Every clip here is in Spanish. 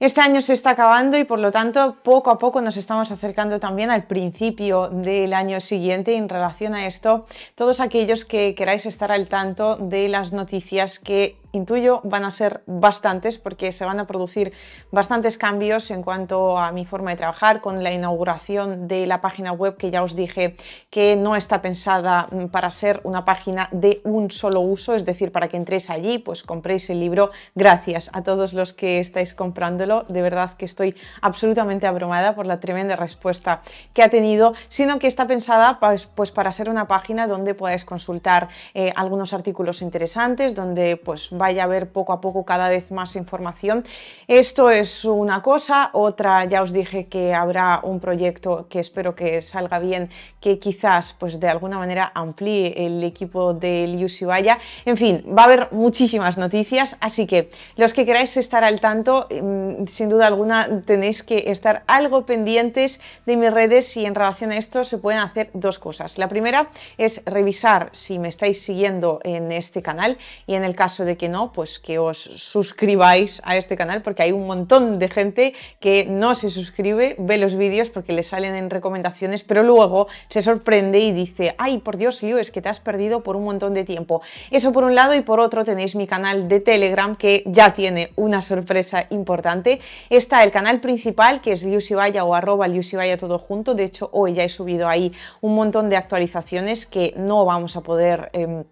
Este año se está acabando y por lo tanto poco a poco nos estamos acercando también al principio del año siguiente. En relación a esto, todos aquellos que queráis estar al tanto de las noticias que intuyo van a ser bastantes porque se van a producir bastantes cambios en cuanto a mi forma de trabajar con la inauguración de la página web que ya os dije que no está pensada mm, para ser una página de un solo uso, es decir, para que entréis allí, pues compréis el libro. Gracias a todos los que estáis comprándolo, de verdad que estoy absolutamente abrumada por la tremenda respuesta que ha tenido, sino que está pensada pues, pues para ser una página donde podáis consultar eh, algunos artículos interesantes, donde pues vaya a haber poco a poco cada vez más información. Esto es una cosa, otra ya os dije que habrá un proyecto que espero que salga bien, que quizás pues de alguna manera amplíe el equipo del Yushibaya, En fin, va a haber muchísimas noticias, así que los que queráis estar al tanto, mm, sin duda alguna tenéis que estar algo pendientes de mis redes y en relación a esto se pueden hacer dos cosas. La primera es revisar si me estáis siguiendo en este canal y en el caso de que no, pues que os suscribáis a este canal porque hay un montón de gente que no se suscribe, ve los vídeos porque le salen en recomendaciones, pero luego se sorprende y dice, ay, por Dios, Liu, es que te has perdido por un montón de tiempo. Eso por un lado y por otro tenéis mi canal de Telegram que ya tiene una sorpresa importante. Está el canal principal que es vaya o arroba vaya todo junto. De hecho, hoy ya he subido ahí un montón de actualizaciones que no vamos a poder... Em,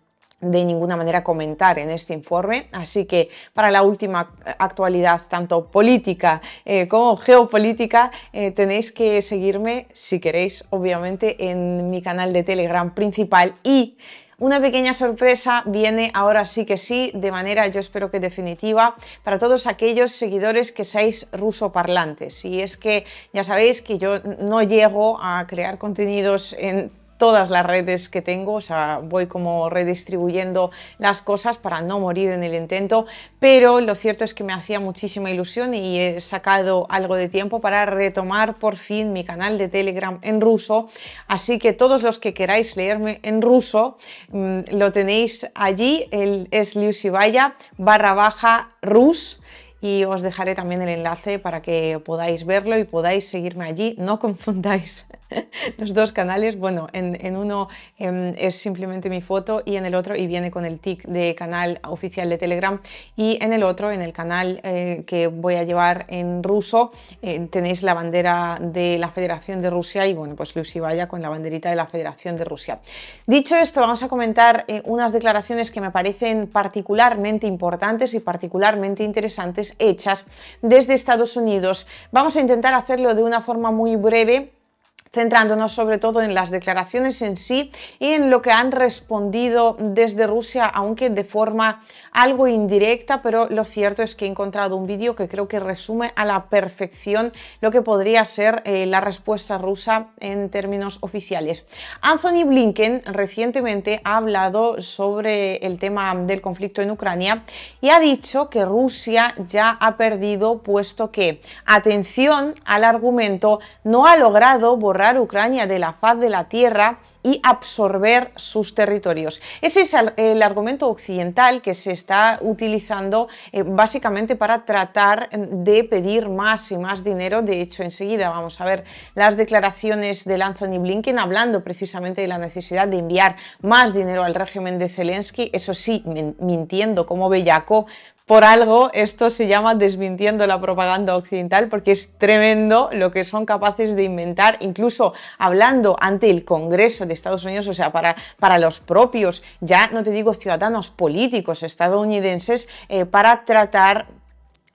de ninguna manera comentar en este informe. Así que para la última actualidad, tanto política eh, como geopolítica, eh, tenéis que seguirme, si queréis, obviamente, en mi canal de Telegram principal y una pequeña sorpresa viene ahora sí que sí, de manera yo espero que definitiva, para todos aquellos seguidores que seáis rusoparlantes. Y es que ya sabéis que yo no llego a crear contenidos en todas las redes que tengo, o sea, voy como redistribuyendo las cosas para no morir en el intento, pero lo cierto es que me hacía muchísima ilusión y he sacado algo de tiempo para retomar por fin mi canal de Telegram en ruso, así que todos los que queráis leerme en ruso, mm, lo tenéis allí, el, es liusivaya barra baja rus, y os dejaré también el enlace para que podáis verlo y podáis seguirme allí, no confundáis. los dos canales. Bueno, en, uno em, es simplemente mi foto y en el otro, y viene con el tic de canal oficial de Telegram. Y en el otro, en el canal eh, que voy a llevar en ruso, eh, tenéis la bandera de la Federación de Rusia y bueno, pues Lucy Vaya con la banderita de la Federación de Rusia. Dicho esto, vamos a comentar eh, unas declaraciones que me parecen particularmente importantes y particularmente interesantes hechas desde Estados Unidos. Vamos a intentar hacerlo de una forma muy breve centrándonos sobre todo en las declaraciones en sí y en lo que han respondido desde Rusia, aunque de forma algo indirecta, pero lo cierto es que he encontrado un vídeo que creo que resume a la perfección lo que podría ser eh, la respuesta rusa en términos oficiales. Anthony Blinken recientemente ha hablado sobre el tema del conflicto en Ucrania y ha dicho que Rusia ya ha perdido puesto que, atención al argumento, no ha logrado borrar Ucrania de la faz de la tierra y absorber sus territorios. Ese es el argumento occidental que se está utilizando eh, básicamente para tratar em, de pedir más y más dinero. De hecho, enseguida vamos a ver las declaraciones de Anthony Blinken hablando precisamente de la necesidad de enviar más dinero al régimen de Zelensky, eso sí, mintiendo como bellaco, por algo esto se llama desmintiendo la propaganda occidental porque es tremendo lo que son capaces de inventar, incluso hablando ante el Congreso de Estados Unidos, o sea, para, para los propios, ya no te digo ciudadanos políticos estadounidenses, eh, para tratar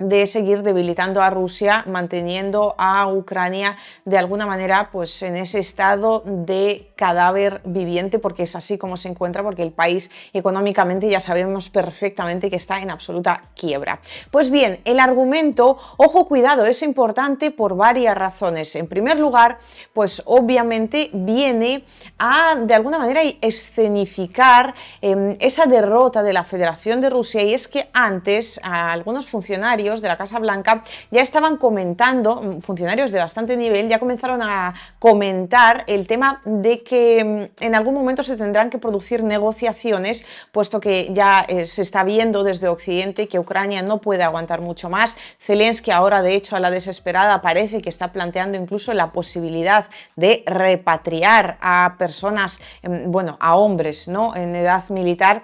de seguir debilitando a Rusia, manteniendo a Ucrania de alguna manera pues en ese estado de cadáver viviente, porque es así como se encuentra, porque el país económicamente ya sabemos perfectamente que está en absoluta quiebra. Pues bien, el argumento, ojo cuidado, es importante por varias razones. En primer lugar, pues obviamente viene a de alguna manera escenificar em, esa derrota de la Federación de Rusia y es que antes a algunos funcionarios de la Casa Blanca ya estaban comentando, mm, funcionarios de bastante nivel, ya comenzaron a comentar el tema de que mm, en algún momento se tendrán que producir negociaciones, puesto que ya eh, se está viendo desde Occidente que Ucrania no puede aguantar mucho más. Zelensky ahora, de hecho, a la desesperada parece que está planteando incluso la posibilidad de repatriar a personas, em, bueno, a hombres, ¿no? En edad militar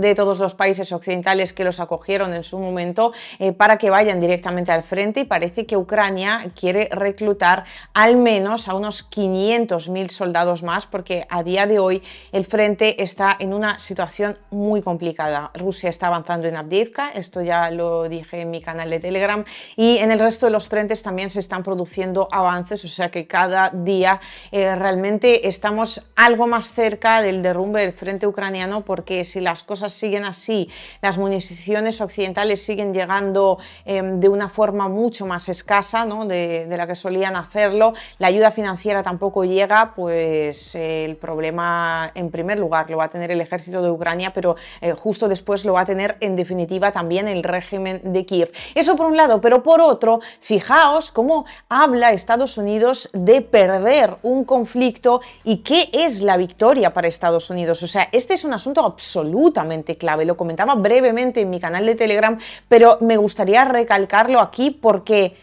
de todos los países occidentales que los acogieron en su momento eh, para que vayan directamente al frente y parece que Ucrania quiere reclutar al menos a unos 500.000 soldados más porque a día de hoy el frente está en una situación muy complicada. Rusia está avanzando en Abdivka, esto ya lo dije en mi canal de Telegram y en el resto de los frentes también se están produciendo avances, o sea que cada día eh, realmente estamos algo más cerca del derrumbe del frente ucraniano porque si las cosas siguen así, las municiones occidentales siguen llegando em, de una forma mucho más escasa ¿no? de, la que solían hacerlo, la ayuda financiera tampoco llega, pues el problema en primer lugar lo va a tener el ejército de Ucrania, pero eh, justo después lo va a tener en definitiva también el régimen de Kiev. Eso por un lado, pero por otro, fijaos cómo habla Estados Unidos de perder un conflicto y qué es la victoria para Estados Unidos. O sea, este es un asunto absolutamente clave. Lo comentaba brevemente en mi canal de Telegram, pero me gustaría recalcarlo aquí porque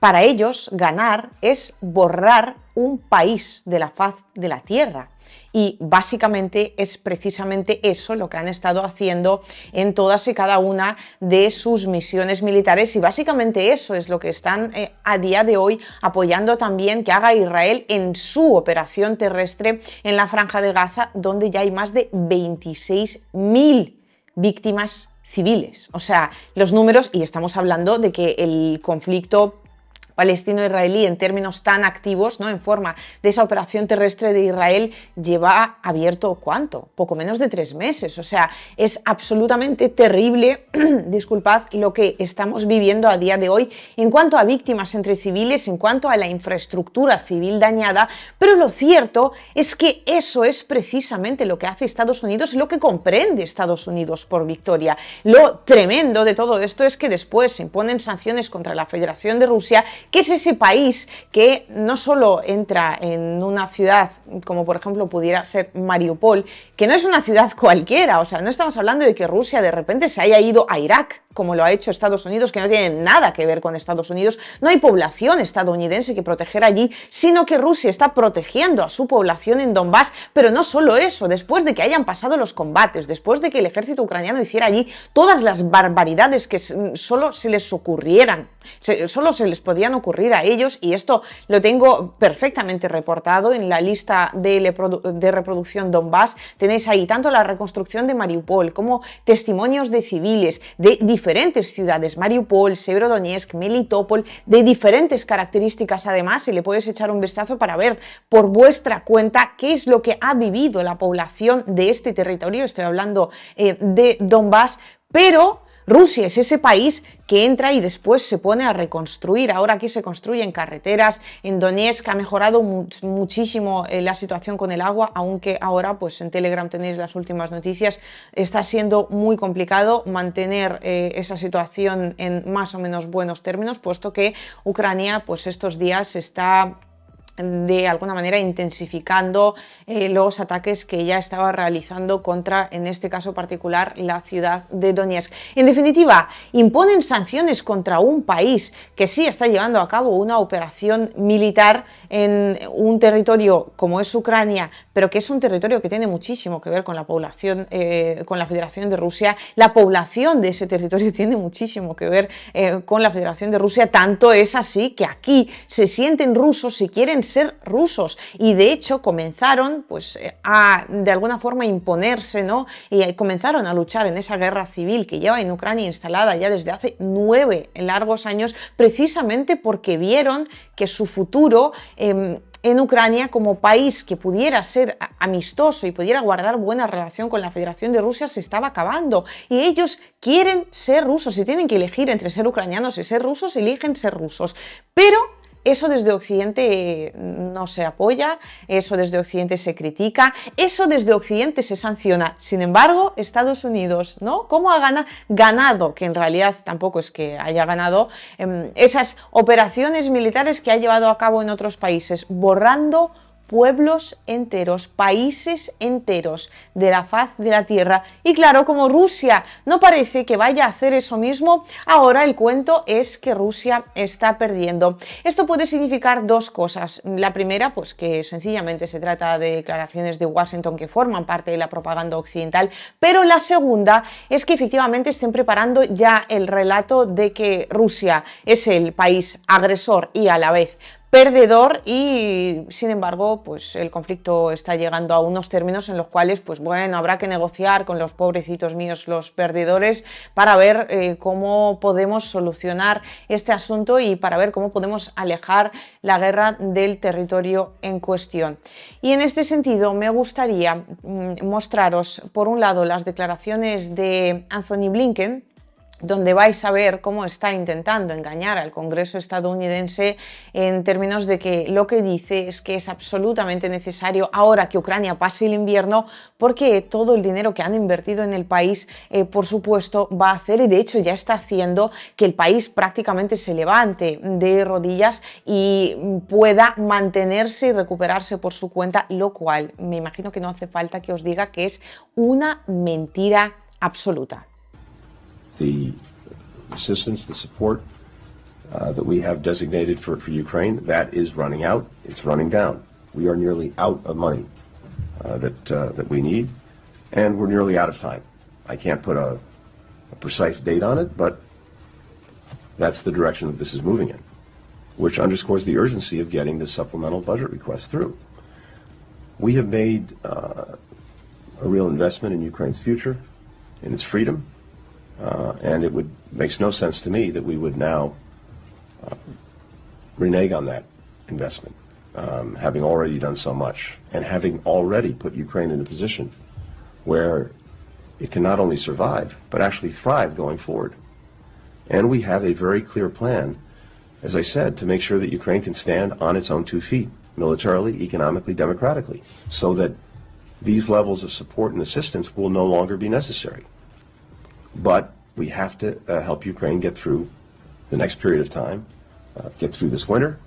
para ellos ganar es borrar un país de la faz de la Tierra. Y básicamente es precisamente eso lo que han estado haciendo en todas y cada una de sus misiones militares y básicamente eso es lo que están eh, a día de hoy apoyando también que haga Israel en su operación terrestre en la franja de Gaza, donde ya hay más de 26.000 víctimas civiles. O sea, los números, y estamos hablando de que el conflicto palestino-israelí en términos tan activos, ¿no? en forma de esa operación terrestre de Israel, lleva abierto cuánto? Poco menos de tres meses. O sea, es absolutamente terrible, disculpad, lo que estamos viviendo a día de hoy en cuanto a víctimas entre civiles, en cuanto a la infraestructura civil dañada, pero lo cierto es que eso es precisamente lo que hace Estados Unidos y lo que comprende Estados Unidos por victoria. Lo tremendo de todo esto es que después se imponen sanciones contra la Federación de Rusia que es ese país que no solo entra en una ciudad como por ejemplo pudiera ser Mariupol, que no es una ciudad cualquiera, o sea, no estamos hablando de que Rusia de repente se haya ido a Irak, como lo ha hecho Estados Unidos, que no tiene nada que ver con Estados Unidos, no hay población estadounidense que proteger allí, sino que Rusia está protegiendo a su población en Donbass, pero no solo eso, después de que hayan pasado los combates, después de que el ejército ucraniano hiciera allí todas las barbaridades que solo se les ocurrieran, solo se les podían ocurrir a ellos y esto lo tengo perfectamente reportado en la lista de, reproducción Donbass. Tenéis ahí tanto la reconstrucción de Mariupol como testimonios de civiles de diferentes ciudades, Mariupol, Severodonetsk, Melitopol, de diferentes características además, y le puedes echar un vistazo para ver por vuestra cuenta qué es lo que ha vivido la población de este territorio, estoy hablando eh, de Donbass, pero Rusia es ese país que entra y después se pone a reconstruir. Ahora aquí se construyen carreteras. En Donetsk ha mejorado muchísimo eh, la situación con el agua, aunque ahora pues en Telegram tenéis las últimas noticias. Está siendo muy complicado mantener eh, esa situación en más o menos buenos términos, puesto que Ucrania pues estos días está de alguna manera intensificando eh, los ataques que ya estaba realizando contra, en este caso particular, la ciudad de Donetsk. En definitiva, imponen sanciones contra un país que sí está llevando a cabo una operación militar en un territorio como es Ucrania, pero que es un territorio que tiene muchísimo que ver con la población, eh, con la Federación de Rusia. La población de ese territorio tiene muchísimo que ver eh, con la Federación de Rusia, tanto es así que aquí se sienten rusos, se quieren ser rusos y de hecho comenzaron pues eh, a de alguna forma imponerse, ¿no? Y eh, comenzaron a luchar en esa guerra civil que lleva en Ucrania instalada ya desde hace nueve largos años precisamente porque vieron que su futuro... Em, en Ucrania como país que pudiera ser amistoso y pudiera guardar buena relación con la Federación de Rusia se estaba acabando. Y ellos quieren ser rusos y tienen que elegir entre ser ucranianos y ser rusos, eligen ser rusos. Pero eso desde Occidente mm, no se apoya, eso desde Occidente se critica, eso desde Occidente se sanciona. Sin embargo, Estados Unidos, ¿no? ¿Cómo ha ganado? que en realidad tampoco es que haya ganado, em, esas operaciones militares que ha llevado a cabo en otros países, borrando pueblos enteros, países enteros de la faz de la tierra. Y claro, como Rusia no parece que vaya a hacer eso mismo, ahora el cuento es que Rusia está perdiendo. Esto puede significar dos cosas. La primera, pues que sencillamente se trata de declaraciones de Washington que forman parte de la propaganda occidental, pero la segunda es que efectivamente estén preparando ya el relato de que Rusia es el país agresor y a la vez perdedor y sin embargo pues el conflicto está llegando a unos términos en los cuales pues bueno habrá que negociar con los pobrecitos míos los perdedores para ver eh, cómo podemos solucionar este asunto y para ver cómo podemos alejar la guerra del territorio en cuestión y en este sentido me gustaría mm, mostraros por un lado las declaraciones de Anthony Blinken donde vais a ver cómo está intentando engañar al Congreso estadounidense en términos de que lo que dice es que es absolutamente necesario ahora que Ucrania pase el invierno porque todo el dinero que han invertido en el país, eh, por supuesto, va a hacer y de hecho ya está haciendo que el país prácticamente se levante de rodillas y pueda mantenerse y recuperarse por su cuenta, lo cual me imagino que no hace falta que os diga que es una mentira absoluta. the assistance, the support uh, that we have designated for, for Ukraine, that is running out. It's running down. We are nearly out of money uh, that, uh, that we need, and we're nearly out of time. I can't put a, a precise date on it, but that's the direction that this is moving in, which underscores the urgency of getting this supplemental budget request through. We have made uh, a real investment in Ukraine's future, in its freedom, uh, and it would makes no sense to me that we would now uh, renege on that investment, um, having already done so much and having already put Ukraine in a position where it can not only survive but actually thrive going forward. And we have a very clear plan, as I said, to make sure that Ukraine can stand on its own two feet, militarily, economically, democratically, so that these levels of support and assistance will no longer be necessary. But we have to uh, help Ukraine get through the next period of time, uh, get through this winter,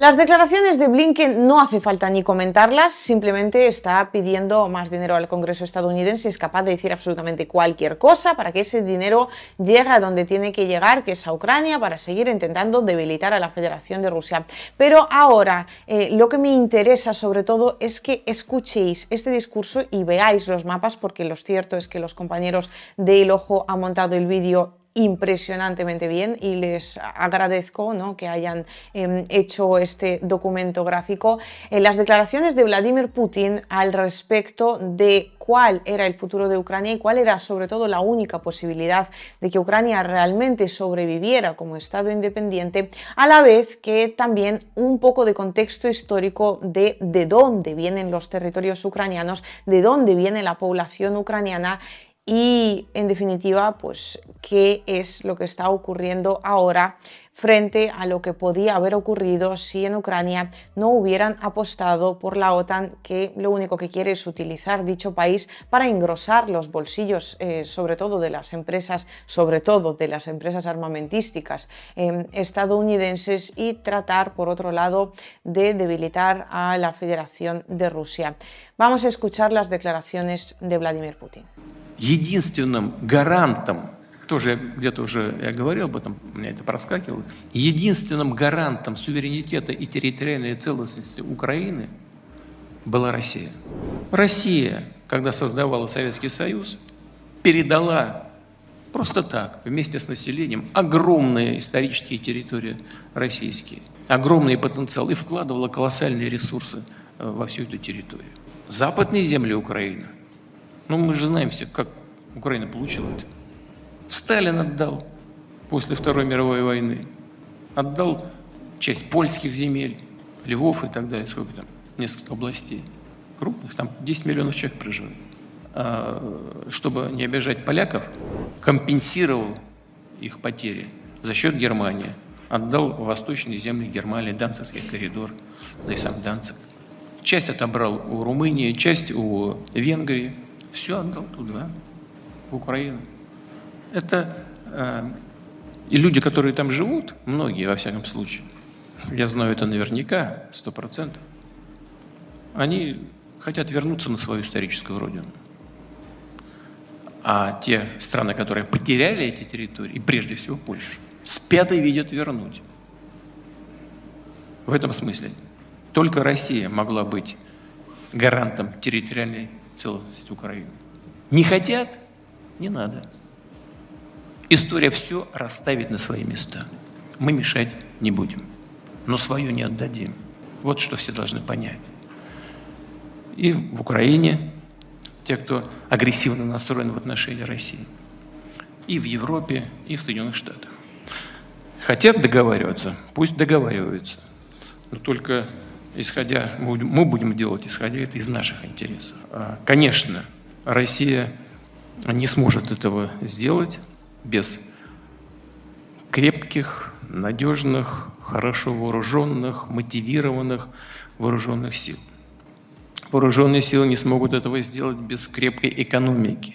Las declaraciones de Blinken no hace falta ni comentarlas, simplemente está pidiendo más dinero al Congreso estadounidense, y es capaz de decir absolutamente cualquier cosa para que ese dinero llegue a donde tiene que llegar, que es a Ucrania, para seguir intentando debilitar a la Federación de Rusia. Pero ahora, eh, lo que me interesa sobre todo es que escuchéis este discurso y veáis los mapas, porque lo cierto es que los compañeros de El Ojo han montado el vídeo impresionantemente bien y les agradezco ¿no? que hayan em, hecho este documento gráfico. Eh, las declaraciones de Vladimir Putin al respecto de cuál era el futuro de Ucrania y cuál era sobre todo la única posibilidad de que Ucrania realmente sobreviviera como Estado independiente, a la vez que también un poco de contexto histórico de de dónde vienen los territorios ucranianos, de dónde viene la población ucraniana y en definitiva, pues qué es lo que está ocurriendo ahora frente a lo que podía haber ocurrido si en Ucrania no hubieran apostado por la OTAN, que lo único que quiere es utilizar dicho país para engrosar los bolsillos, eh, sobre todo de las empresas, sobre todo de las empresas armamentísticas em, estadounidenses y tratar, por otro lado, de debilitar a la Federación de Rusia. Vamos a escuchar las declaraciones de Vladimir Putin. единственным гарантом, тоже где-то уже я говорил об этом, у меня это проскакивало, единственным гарантом суверенитета и территориальной целостности Украины была Россия. Россия, когда создавала Советский Союз, передала просто так, вместе с населением, огромные исторические территории российские, огромный потенциал и вкладывала колоссальные ресурсы э, во всю эту территорию. Западные земли Украины ну мы же знаем все, как Украина получила это. Сталин отдал после Второй мировой войны. Отдал часть польских земель, Львов и так далее, сколько там, несколько областей крупных, там 10 миллионов человек проживает. А, чтобы не обижать поляков, компенсировал их потери за счет Германии. Отдал восточные земли Германии, Данцевский коридор, да и сам Данцик. Часть отобрал у Румынии, часть у Венгрии – все отдал туда, в Украину. Это э, и люди, которые там живут, многие во всяком случае, я знаю это наверняка, сто процентов, они хотят вернуться на свою историческую родину. А те страны, которые потеряли эти территории, и прежде всего Польша, спят и видят вернуть. В этом смысле только Россия могла быть гарантом территориальной целостность Украины. Не хотят? Не надо. История все расставит на свои места. Мы мешать не будем, но свою не отдадим. Вот что все должны понять. И в Украине те, кто агрессивно настроен в отношении России, и в Европе, и в Соединенных Штатах. Хотят договариваться, пусть договариваются. Но только исходя, мы будем делать, исходя это из наших интересов. А, конечно, Россия не сможет этого сделать без крепких, надежных, хорошо вооруженных, мотивированных вооруженных сил.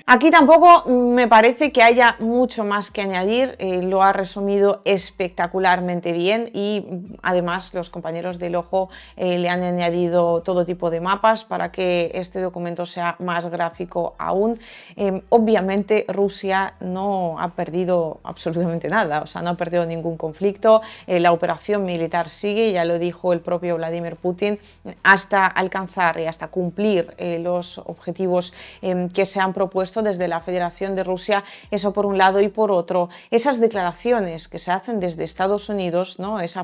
Aquí tampoco me parece que haya mucho más que añadir, eh, lo ha resumido espectacularmente bien y mm, además los compañeros del ojo eh, le han añadido todo tipo de mapas para que este documento sea más gráfico aún. Eh, obviamente Rusia no ha perdido absolutamente nada, o sea, no ha perdido ningún conflicto, la operación militar sigue, ya lo dijo el propio Vladimir Putin, hasta alcanzar y hasta cumplir eh, los objetivos eh, que se han propuesto desde la Federación de Rusia, eso por un lado y por otro, esas declaraciones que se hacen desde Estados Unidos, ¿no? ese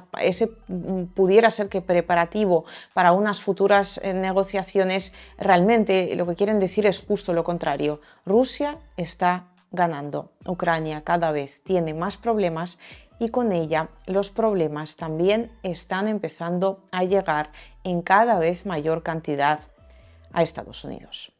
mm, pudiera ser que preparativo para unas futuras eh, negociaciones, realmente lo que quieren decir es justo lo contrario. Rusia está ganando. Ucrania cada vez tiene más problemas y con ella los problemas también están empezando a llegar en cada vez mayor cantidad a Estados Unidos.